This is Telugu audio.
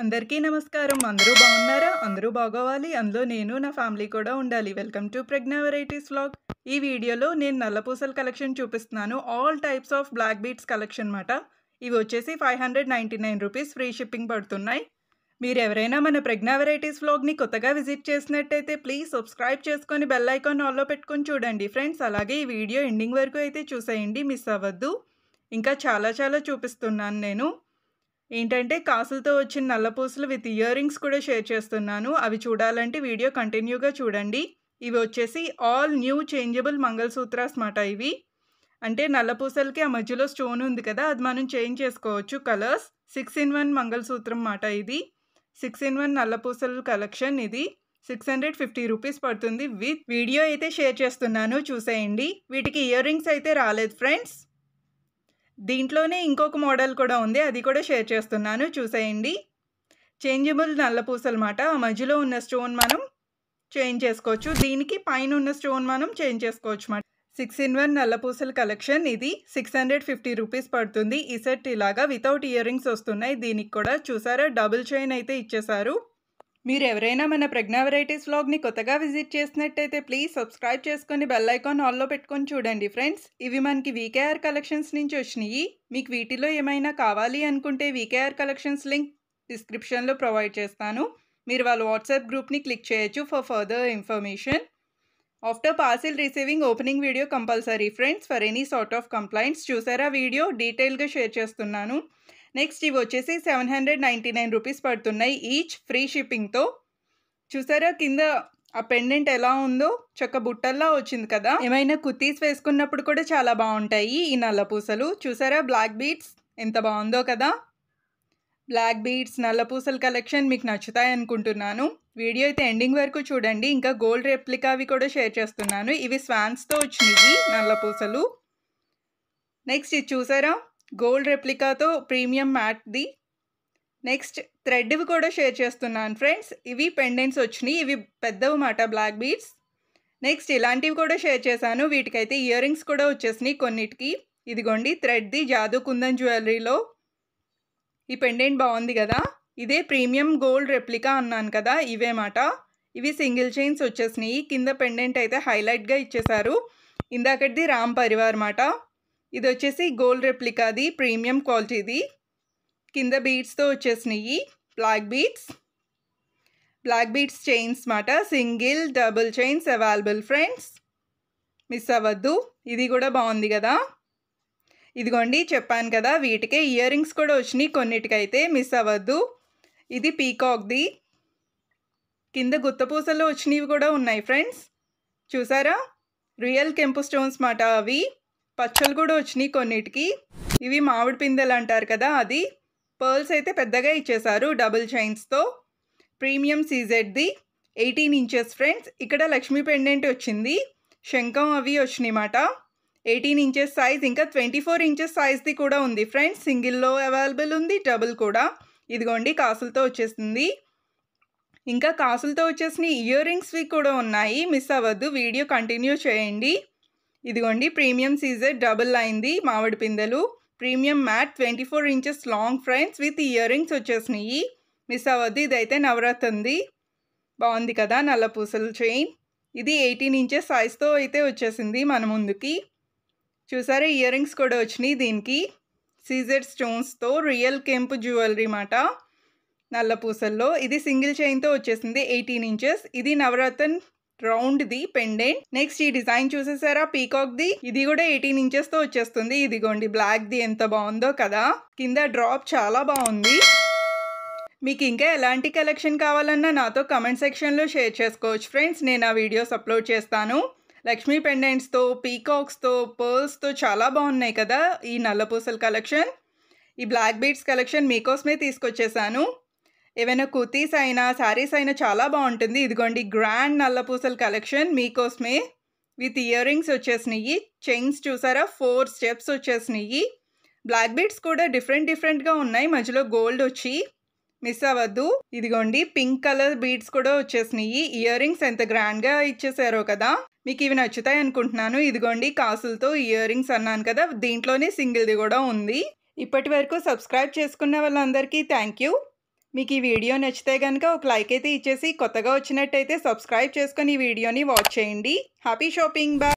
అందరికీ నమస్కారం అందరూ బాగున్నారా అందరూ బాగోవాలి అందులో నేను నా ఫ్యామిలీ కూడా ఉండాలి welcome to Pragnya varieties vlog ఈ వీడియోలో నేను నల్లపూసల కలెక్షన్ చూపిస్తున్నాను all types of black beats collection అనమాట ఇవి వచ్చేసి five hundred ninety nine rupees free shipping పడుతున్నాయి మీరు ఎవరైనా మన ప్రజ్ఞా వెరైటీస్ వ్లాగ్ని కొత్తగా విజిట్ చేసినట్టయితే ప్లీజ్ సబ్స్క్రైబ్ చేసుకొని బెల్ ఐకాన్ ఆల్లో పెట్టుకొని చూడండి ఫ్రెండ్స్ అలాగే ఈ వీడియో ఎండింగ్ వరకు అయితే చూసేయండి మిస్ అవ్వద్దు ఇంకా చాలా చాలా చూపిస్తున్నాను నేను ఏంటంటే కాసులతో వచ్చిన నల్లపూసలు విత్ ఇయర్ రింగ్స్ కూడా షేర్ చేస్తున్నాను అవి చూడాలంటే వీడియో కంటిన్యూగా చూడండి ఇవి వచ్చేసి ఆల్ న్యూ చేంజబుల్ మంగళసూత్రాస్ మాట ఇవి అంటే నల్లపూసలకి ఆ మధ్యలో స్టోన్ ఉంది కదా అది మనం చేంజ్ చేసుకోవచ్చు కలర్స్ సిక్స్ ఇన్ వన్ మంగళసూత్రం మాట ఇది సిక్స్ ఇన్ వన్ నల్లపూసల కలెక్షన్ ఇది సిక్స్ హండ్రెడ్ ఫిఫ్టీ రూపీస్ పడుతుంది విత్ వీడియో అయితే షేర్ చేస్తున్నాను చూసేయండి వీటికి ఇయర్ రింగ్స్ అయితే రాలేదు ఫ్రెండ్స్ దీంట్లోనే ఇంకొక మోడల్ కూడా ఉంది అది కూడా షేర్ చేస్తున్నాను చూసేయండి చేంజబుల్ నల్లపూస అనమాట ఆ మధ్యలో ఉన్న స్టోన్ మనం చేంజ్ చేసుకోవచ్చు దీనికి పైన ఉన్న స్టోన్ మనం చేంజ్ చేసుకోవచ్చు అన్నమాట సిక్స్ ఇన్ వన్ పూసల కలెక్షన్ ఇది సిక్స్ హండ్రెడ్ ఫిఫ్టీ రూపీస్ పడుతుంది ఈ సెట్ ఇలాగా వితౌట్ ఇయర్ రింగ్స్ వస్తున్నాయి దీనికి కూడా చూసారా డబుల్ చైన్ అయితే ఇచ్చేసారు మీరు ఎవరైనా మన ప్రజ్ఞా వెరైటీస్ వ్లాగ్ని కొత్తగా విజిట్ చేసినట్టయితే ప్లీజ్ సబ్స్క్రైబ్ చేసుకొని బెల్ ఐకాన్ ఆల్లో పెట్టుకొని చూడండి ఫ్రెండ్స్ ఇవి మనకి వీకేఆర్ కలెక్షన్స్ నుంచి వచ్చినాయి మీకు వీటిలో ఏమైనా కావాలి అనుకుంటే వీకేఆర్ కలెక్షన్స్ లింక్ డిస్క్రిప్షన్లో ప్రొవైడ్ చేస్తాను మీరు వాళ్ళ వాట్సాప్ గ్రూప్ని క్లిక్ చేయొచ్చు for further information after parcel receiving opening video compulsory friends for any sort of complaints చూసారా వీడియో డీటెయిల్గా షేర్ చేస్తున్నాను నెక్స్ట్ ఇవి వచ్చేసి seven hundred ninety nine rupees పడుతున్నాయి ఈచ్ ఫ్రీ షిప్పింగ్తో చూసారా కింద ఆ పెండెంట్ ఎలా ఉందో చక్క బుట్టల్లా వచ్చింది కదా ఏమైనా కుర్తీస్ వేసుకున్నప్పుడు కూడా చాలా బాగుంటాయి ఈ నల్ల పూసలు చూసారా బ్లాక్ బీట్స్ ఎంత బాగుందో కదా బ్లాక్ బీట్స్ నల్ల పూసల కలెక్షన్ మీకు నచ్చుతాయి అనుకుంటున్నాను వీడియో అయితే ఎండింగ్ వరకు చూడండి ఇంకా గోల్డ్ రెప్లికా అవి కూడా షేర్ చేస్తున్నాను ఇవి స్వాన్స్తో వచ్చినవి నల్ల పూసలు నెక్స్ట్ ఇది చూసారా గోల్డ్ రెప్లికాతో ప్రీమియం మ్యాట్ది నెక్స్ట్ థ్రెడ్వి కూడా షేర్ చేస్తున్నాను ఫ్రెండ్స్ ఇవి పెండెంట్స్ వచ్చినాయి ఇవి పెద్దవి మాట బ్లాక్ బీడ్స్ నెక్స్ట్ ఇలాంటివి కూడా షేర్ చేశాను వీటికైతే ఇయర్ రింగ్స్ కూడా వచ్చేసినాయి కొన్నిటికి ఇదిగోండి థ్రెడ్ది జాదు కుందన్ జ్యువెలరీలో ఈ పెండెంట్ బాగుంది కదా ఇదే ప్రీమియం గోల్డ్ రెప్లికా అన్నాను కదా ఇవే మాట ఇవి సింగిల్ చైన్స్ వచ్చేసినాయి కింద పెండెంట్ అయితే హైలైట్గా ఇచ్చేశారు ఇందాకటిది రామ్ పరివార్ మాట ఇది వచ్చేసి గోల్డ్ రెప్లికాది ప్రీమియం క్వాలిటీది కింద బీడ్స్తో వచ్చేసినాయి black beads black beads chains మాట single double chains available friends miss అవ్వద్దు ఇది కూడా బాగుంది కదా ఇదిగోండి చెప్పాను కదా వీటికే ఇయర్ రింగ్స్ కూడా వచ్చినాయి కొన్నిటికైతే మిస్ అవ్వద్దు ఇది పీకాక్ది కింద గుత్తపూసలు వచ్చినవి కూడా ఉన్నాయి ఫ్రెండ్స్ చూసారా రియల్ కెంపు స్టోన్స్ మాట అవి పచ్చలు కూడా వచ్చినాయి కొన్నిటికి ఇవి మామిడి పిందెలు అంటారు కదా అది పర్ల్స్ అయితే పెద్దగా ఇచ్చేశారు డబుల్ చైన్స్తో ప్రీమియం సీజెడ్ది ఎయిటీన్ ఇంచెస్ ఫ్రెండ్స్ ఇక్కడ లక్ష్మీ పెండెంట్ వచ్చింది శంఖం అవి మాట ఎయిటీన్ ఇంచెస్ సైజ్ ఇంకా ట్వంటీ ఫోర్ ఇంచెస్ సైజ్ది కూడా ఉంది ఫ్రెండ్స్ సింగిల్లో అవైలబుల్ ఉంది డబుల్ కూడా ఇదిగోండి కాసులతో వచ్చేసింది ఇంకా కాసులతో వచ్చేసిన ఇయర్ రింగ్స్వి కూడా ఉన్నాయి మిస్ అవ్వద్దు వీడియో కంటిన్యూ చేయండి ఇదిగోండి ప్రీమియం సీజర్ డబుల్ అయింది మామిడి పిందెలు premium matte twenty four inches long ఫ్రైన్స్ విత్ ఇయర్ రింగ్స్ వచ్చేసినాయి మిస్ అవ్వద్దు ఇదైతే నవరత్ ఉంది బాగుంది కదా నల్ల పూసల చైన్ ఇది ఎయిటీన్ ఇంచెస్ సైజ్తో అయితే వచ్చేసింది మన ముందుకి చూసారా ఇయర్ రింగ్స్ కూడా వచ్చినాయి దీనికి సీజర్ స్టోన్స్తో రియల్ కెంపు జ్యువెలరీ మాట నల్ల పూసల్లో ఇది సింగిల్ చైన్తో వచ్చేసింది ఎయిటీన్ ఇంచెస్ ఇది నవరత్న రౌండ్ ది పెండెంట్ నెక్స్ట్ ఈ డిజైన్ చూసేసారా పీకాక్ ది ఇది కూడా ఎయిటీన్ ఇంచెస్ తో వచ్చేస్తుంది ఇదిగోండి బ్లాక్ ది ఎంత బాగుందో కదా కింద డ్రాప్ చాలా బాగుంది మీకు ఇంకా ఎలాంటి కలెక్షన్ కావాలన్నా నాతో కమెంట్ సెక్షన్లో షేర్ చేసుకోవచ్చు ఫ్రెండ్స్ నేను ఆ వీడియోస్ అప్లోడ్ చేస్తాను లక్ష్మీ పెండెంట్స్తో పీకాక్స్తో పర్ల్స్తో చాలా బాగున్నాయి కదా ఈ నల్లపూసల కలెక్షన్ ఈ బ్లాక్ బీట్స్ కలెక్షన్ మీకోసమే తీసుకొచ్చేసాను ఏవైనా కుర్తీస్ అయినా శారీస్ అయినా చాలా బాగుంటుంది ఇదిగోండి గ్రాండ్ నల్లపూసల కలెక్షన్ మీకోసమే విత్ ఇయర్ రింగ్స్ వచ్చేసినాయి చైన్స్ చూసారా ఫోర్ స్టెప్స్ వచ్చేసినాయి బ్లాక్ బీట్స్ కూడా డిఫరెంట్ డిఫరెంట్గా ఉన్నాయి మధ్యలో గోల్డ్ వచ్చి మిస్ అవ్వద్దు ఇదిగోండి పింక్ కలర్ బీడ్స్ కూడా వచ్చేసినాయి ఇయర్ రింగ్స్ ఎంత గ్రాండ్గా ఇచ్చేసారో కదా మీకు ఇవి నచ్చుతాయి అనుకుంటున్నాను ఇదిగోండి కాసులతో ఇయర్ రింగ్స్ అన్నాను కదా దీంట్లోనే సింగిల్ది కూడా ఉంది ఇప్పటి వరకు సబ్స్క్రైబ్ చేసుకున్న వాళ్ళందరికీ థ్యాంక్ యూ మీకు ఈ వీడియో నచ్చితే కనుక ఒక లైక్ అయితే ఇచ్చేసి కొత్తగా వచ్చినట్టయితే సబ్స్క్రైబ్ చేసుకొని ఈ వీడియోని వాచ్ చేయండి హ్యాపీ షాపింగ్ బాయ్